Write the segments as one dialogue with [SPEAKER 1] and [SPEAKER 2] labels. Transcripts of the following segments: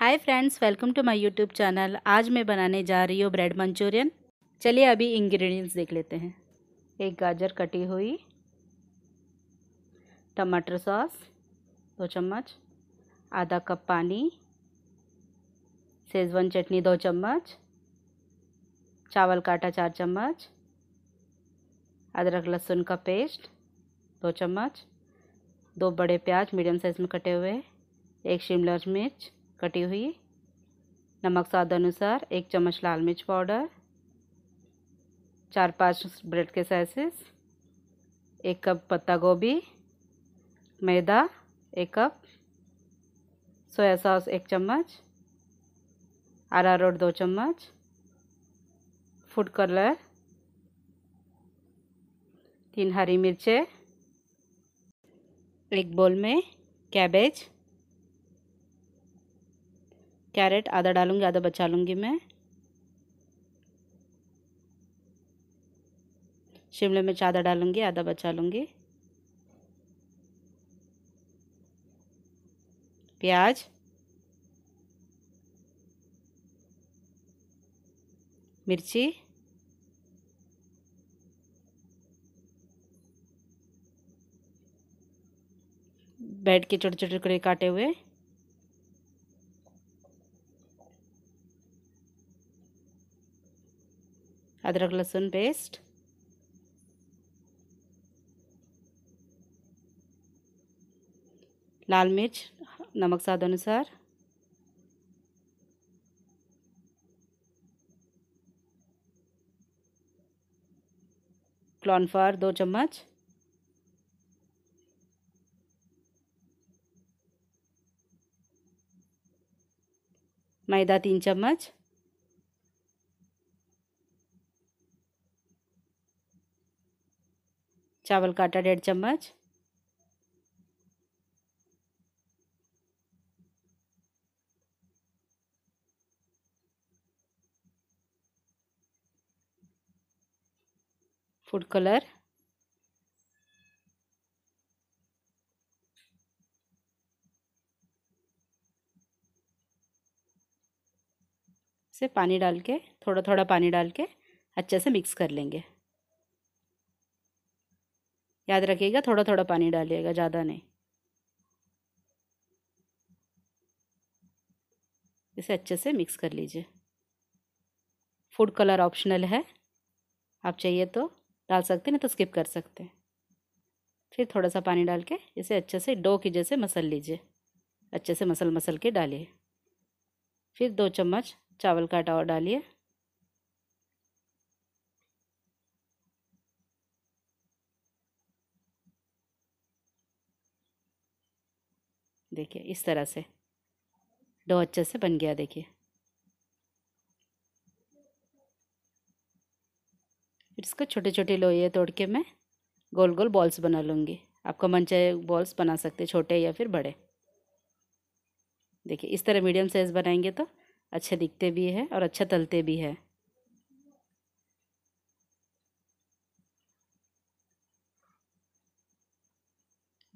[SPEAKER 1] hi friends welcome to my YouTube channel आज मैं बनाने जा रही हूँ ब्रेड मंचूरियन चलिए अभी इंग्रेडिएंट्स देख लेते हैं एक गाजर कटी हुई टमाटर सॉस दो चम्मच आधा कप पानी सेजवान चटनी दो चम्मच चावल काटा चार चम्मच अदरक लहसुन का पेस्ट दो चम्मच दो बड़े प्याज मीडियम साइज़ में कटे हुए एक शिमला मिर्च कटी हुई नमक स्वाद अनुसार एक चम्मच लाल मिर्च पाउडर चार पांच ब्रेड के साइसेस एक कप पत्ता गोभी मैदा एक कप सोया सॉस एक चम्मच आरा रोट दो चम्मच फूड कलर तीन हरी मिर्चें एक बोल में कैबेज कैरेट आधा डालूंगी आधा बचा लूंगी मैं शिमला मिर्च आधा डालूंगी आधा बचा लूंगी प्याज मिर्ची बैठ के छोटे छोटे टुकड़े काटे हुए अदरक लहसुन पेस्ट लाल मिर्च नमक स्वाद अनुसार कॉर्नफ्लावर दो चम्मच मैदा तीन चम्मच चावल का आटा डेढ़ चम्मच फूड कलर से पानी डाल के थोड़ा थोड़ा पानी डाल के अच्छे से मिक्स कर लेंगे याद रखिएगा थोड़ा थोड़ा पानी डालिएगा ज़्यादा नहीं इसे अच्छे से मिक्स कर लीजिए फूड कलर ऑप्शनल है आप चाहिए तो डाल सकते नहीं तो स्किप कर सकते हैं फिर थोड़ा सा पानी डाल के इसे अच्छे से डो की जैसे मसल लीजिए अच्छे से मसल मसल के डालिए फिर दो चम्मच चावल का आटा और डालिए देखिए इस तरह से डो अच्छे से बन गया देखिए फिर इसको छोटे छोटे लोहे तोड़ के मैं गोल गोल बॉल्स बना लूँगी आपका मन चाहे बॉल्स बना सकते छोटे या फिर बड़े देखिए इस तरह मीडियम साइज़ बनाएंगे तो अच्छे दिखते भी है और अच्छा तलते भी है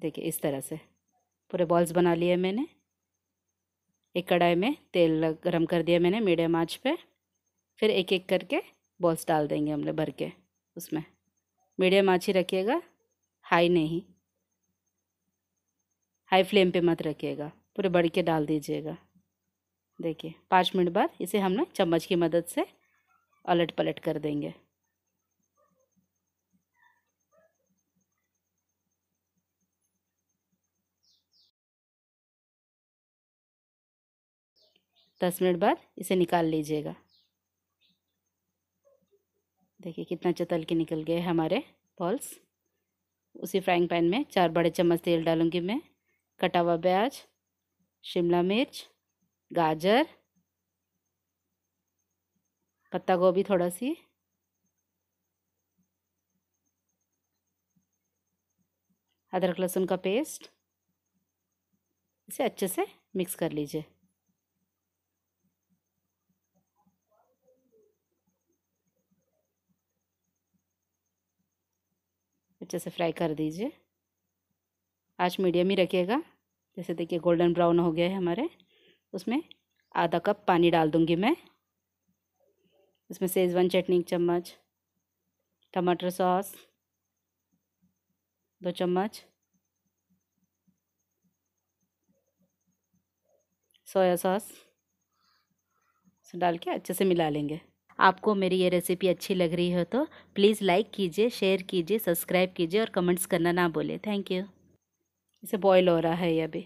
[SPEAKER 1] देखिए इस तरह से पूरे बॉल्स बना लिए मैंने एक कढ़ाई में तेल गरम कर दिया मैंने मीडियम आंच पे फिर एक एक करके बॉल्स डाल देंगे हम लोग भर के उसमें मीडियम आँच ही रखिएगा हाई नहीं हाई फ्लेम पे मत रखिएगा पूरे बढ़ के डाल दीजिएगा देखिए पाँच मिनट बाद इसे हमने चम्मच की मदद से अलट पलट कर देंगे दस मिनट बाद इसे निकाल लीजिएगा देखिए कितना अच्छा तल के निकल गए हमारे बॉल्स उसी फ्राइंग पैन में चार बड़े चम्मच तेल डालूंगी मैं कटा हुआ प्याज शिमला मिर्च गाजर पत्ता गोभी थोड़ा सी अदरक लहसुन का पेस्ट इसे अच्छे से मिक्स कर लीजिए अच्छे से फ्राई कर दीजिए आज मीडियम ही रखिएगा जैसे देखिए गोल्डन ब्राउन हो गया है हमारे उसमें आधा कप पानी डाल दूँगी मैं इसमें सेजवान चटनी एक चम्मच टमाटर सॉस दो चम्मच सोया सॉस डाल के अच्छे से मिला लेंगे आपको मेरी ये रेसिपी अच्छी लग रही हो तो प्लीज़ लाइक कीजिए शेयर कीजिए सब्सक्राइब कीजिए और कमेंट्स करना ना बोले थैंक यू इसे बॉयल हो रहा है अभी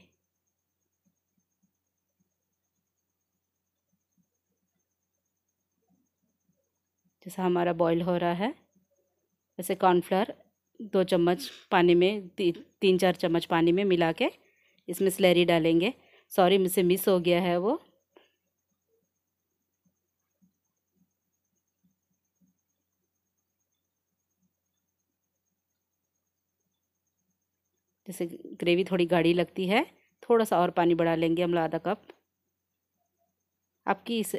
[SPEAKER 1] जैसा हमारा बॉयल हो रहा है ऐसे कॉर्नफ्लावर दो चम्मच पानी में ती, तीन चार चम्मच पानी में मिला के इसमें स्लेरी डालेंगे सॉरी मुझसे मिस हो गया है वो जैसे ग्रेवी थोड़ी गाढ़ी लगती है थोड़ा सा और पानी बढ़ा लेंगे हम लोग आधा कप आपकी इस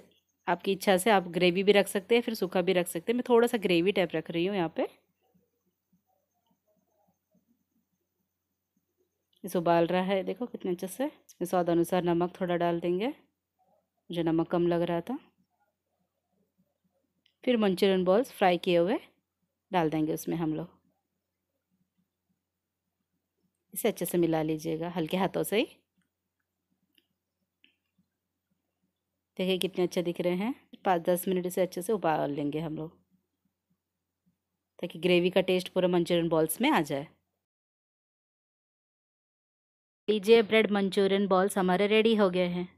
[SPEAKER 1] आपकी इच्छा से आप ग्रेवी भी रख सकते हैं फिर सूखा भी रख सकते हैं मैं थोड़ा सा ग्रेवी टाइप रख रही हूँ यहाँ पे इसे उबाल रहा है देखो कितने अच्छे से इसमें स्वाद अनुसार नमक थोड़ा डाल देंगे मुझे नमक कम लग रहा था फिर मंचूरियन बॉल्स फ्राई किए हुए डाल देंगे उसमें हम लोग इसे अच्छे से मिला लीजिएगा हल्के हाथों से ही देखिए कितने अच्छे दिख रहे हैं पाँच दस मिनट इसे अच्छे से उबाल लेंगे हम लोग ताकि ग्रेवी का टेस्ट पूरा मंचूरियन बॉल्स में आ जाए लीजिए ब्रेड मंचूरियन बॉल्स हमारे रेडी हो गए हैं